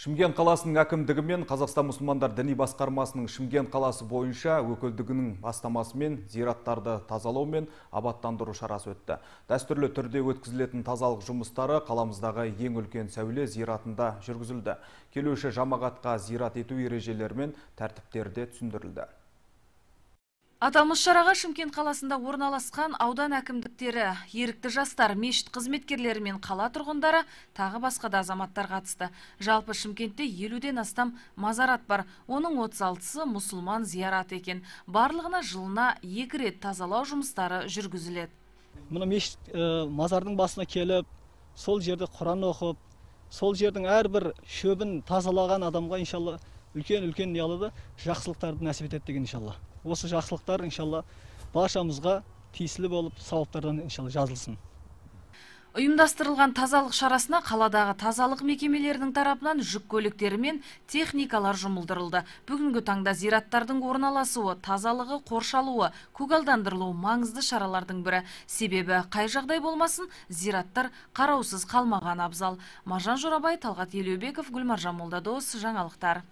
шымкент қаласының әкімдігі мен қазақстан мұсылмандар діни басқармасының шымкент қаласы бойынша өкілдігінің бастамасымен зираттарды тазалау мен абаттандыру шарасы өтті дәстүрлі түрде өткізілетін тазалық жұмыстары қаламыздағы ең үлкен сәуле зиратында жүргізілді келуші жамағатқа зират ету ережелері мен тәртіптері де түсіндірілді аталмыш шараға шымкент қаласында орналасқан аудан әкімдіктері ерікті жастар мешіт қызметкерлері мен қала тұрғындары тағы басқа да азаматтар қатысты жалпы шымкентте елуден астам мазарат бар оның 36-сы мұсылман зияраты екен барлығына жылына екі рет тазалау жұмыстары жүргізіледі мына мешіт мазардың басына келіп сол жерде құран оқып сол жердің әрбір шөбін тазалаған адамға иншалла үлкен үлкен не қылады жақсылықтарды нәсіп етеді деген иншалла осы жақсылықтар иншалла баршамызға тиісілі болып сауаптардан иншалла жазылсын ұйымдастырылған тазалық шарасына қаладағы тазалық мекемелерінің тарапынан жүк көліктері мен техникалар жұмылдырылды бүгінгі таңда зираттардың орналасуы тазалығы қоршалуы көгалдандырылуы маңызды шаралардың бірі себебі қай жағдай болмасын зираттар қараусыз қалмаған абзал маржан жорабай талғат елеубеков гүлмаржан молдадос жаңалықтар